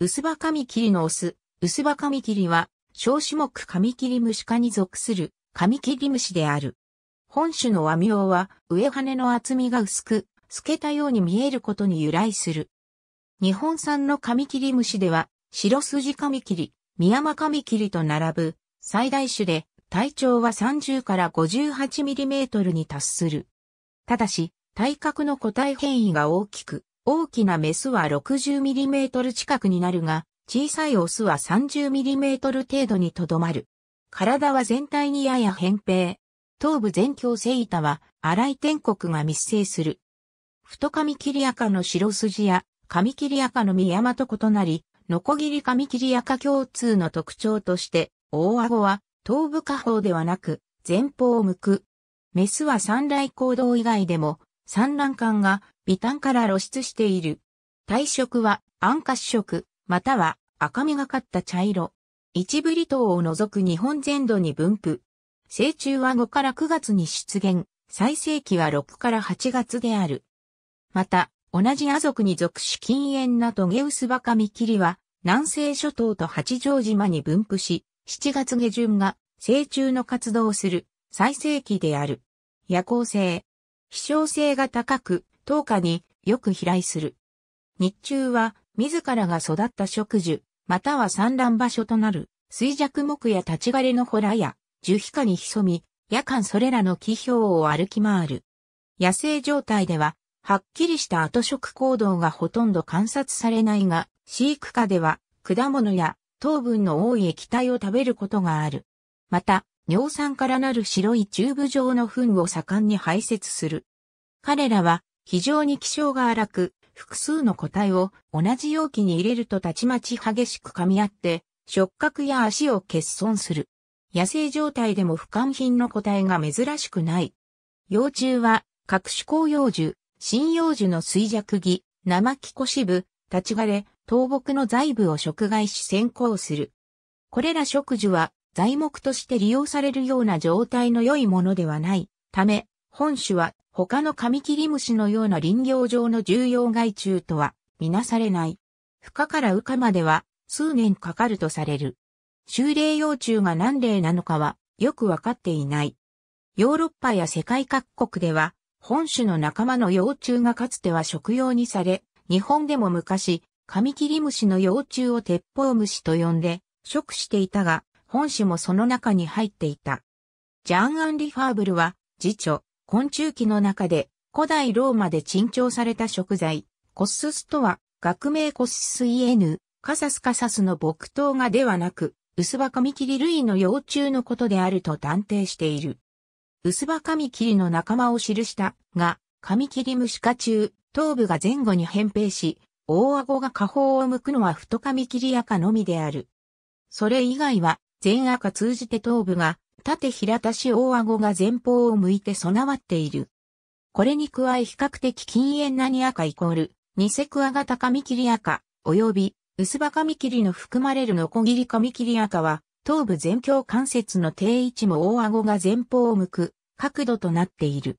薄葉カミキリのオス、薄葉カミキリは、小種目カミキリムシ科に属するカミキリムシである。本種の和名は、上羽の厚みが薄く、透けたように見えることに由来する。日本産のカミキリムシでは、白筋カミキリ、ミヤマカミキリと並ぶ最大種で、体長は30から58ミリメートルに達する。ただし、体格の個体変異が大きく、大きなメスは 60mm 近くになるが、小さいオスは 30mm 程度にとどまる。体は全体にやや扁平。頭部全強セ板は、荒い天国が密生する。太カミキリアカの白筋や、カミキリアカの三山と異なり、ノコギリカミキリアカ共通の特徴として、大顎は、頭部下方ではなく、前方を向く。メスは三来行動以外でも、産卵管が微炭から露出している。体色は暗褐色、または赤みがかった茶色。一部離島を除く日本全土に分布。成虫は5から9月に出現、最盛期は6から8月である。また、同じ亜族に属し禁煙なトゲウスバカミキリは、南西諸島と八丈島に分布し、7月下旬が成虫の活動をする最盛期である。夜行性、希少性が高く、糖化によく飛来する。日中は自らが育った植樹、または産卵場所となる衰弱木や立ち枯れの洞や樹皮下に潜み、夜間それらの気氷を歩き回る。野生状態では、はっきりした後食行動がほとんど観察されないが、飼育下では果物や糖分の多い液体を食べることがある。また、尿酸からなる白いチューブ状の糞を盛んに排泄する。彼らは非常に気性が荒く、複数の個体を同じ容器に入れるとたちまち激しく噛み合って、触覚や足を欠損する。野生状態でも不完品の個体が珍しくない。幼虫は、各種紅葉樹、針葉樹の衰弱木、生木古支部、立ち枯れ、倒木の財部を食害し先行する。これら植樹は材木として利用されるような状態の良いものではないため、本種は他のカミキリムシのような林業上の重要害虫とはみなされない。孵化から羽化までは数年かかるとされる。修霊幼虫が何例なのかはよくわかっていない。ヨーロッパや世界各国では本種の仲間の幼虫がかつては食用にされ、日本でも昔、カミキリムシの幼虫を鉄砲虫と呼んで食していたが、本種もその中に入っていた。ジャン・アンリ・ファーブルは、次著、昆虫記の中で、古代ローマで珍重された食材、コッススとは、学名コッススイエヌ、カサスカサスの木刀がではなく、薄葉カミキリ類の幼虫のことであると断定している。薄葉カミキリの仲間を記したが、カミキリムシ科中、頭部が前後に扁平し、大顎が下方を向くのは太カミキリアのみである。それ以外は全赤通じて頭部が、縦平たし大顎が前方を向いて備わっている。これに加え比較的禁煙なに赤イコール、ニセクワガタカミキリ赤、及び、薄葉カミキリの含まれるノコギリカミキリ赤は、頭部前胸関節の定位置も大顎が前方を向く、角度となっている。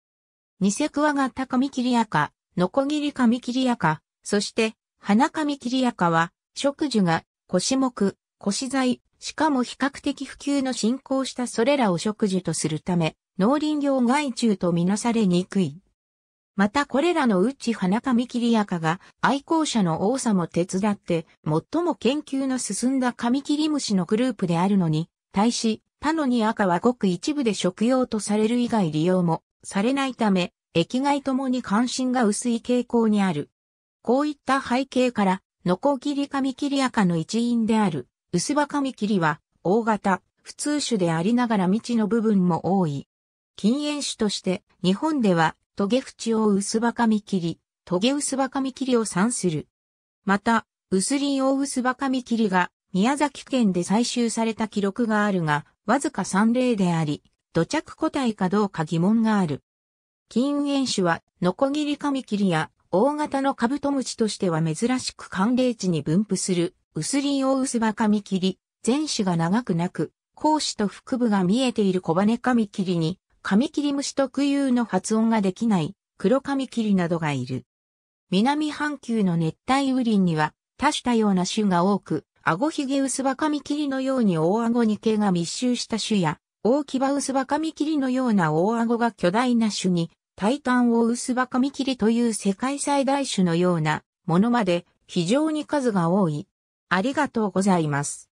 ニセクワガタカミキリ赤、ノコギリカミキリ赤、そして、花カミキリ赤は、植樹が、腰目、腰材、しかも比較的普及の進行したそれらを食事とするため、農林業害虫とみなされにくい。またこれらのうち花紙切り赤が愛好者の多さも手伝って最も研究の進んだカミキリムシのグループであるのに、対しパノニ赤はごく一部で食用とされる以外利用もされないため、液害ともに関心が薄い傾向にある。こういった背景から、ノコギリカミキリ赤の一員である薄葉カミキリは、大型、普通種でありながら未知の部分も多い。禁煙種として、日本では、トゲフチオウスバカミキリ、トゲウスバカミキリを産する。また、ウスリンオウスバカミキリが、宮崎県で採集された記録があるが、わずか3例であり、土着個体かどうか疑問がある。禁煙種は、ノコギリカミキリや、大型のカブトムシとしては珍しく寒冷地に分布する薄林を薄葉紙切り、前肢が長くなく、後肢と腹部が見えている小羽紙切りに、髪切り虫特有の発音ができない黒髪切りなどがいる。南半球の熱帯雨林には多種多様な種が多く、顎ひげ薄葉紙切りのように大顎に毛が密集した種や、大牙薄葉紙切りのような大顎が巨大な種に、大胆を薄葉紙切りという世界最大種のようなものまで非常に数が多い。ありがとうございます。